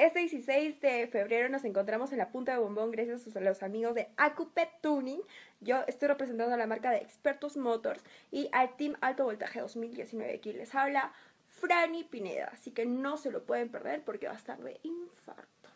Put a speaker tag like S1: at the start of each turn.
S1: Este 16 de febrero nos encontramos en la punta de bombón gracias a los amigos de Acupe Tuning. Yo estoy representando a la marca de Expertos Motors y al Team Alto Voltaje 2019. Aquí les habla Franny Pineda, así que no se lo pueden perder porque va a estar de infarto.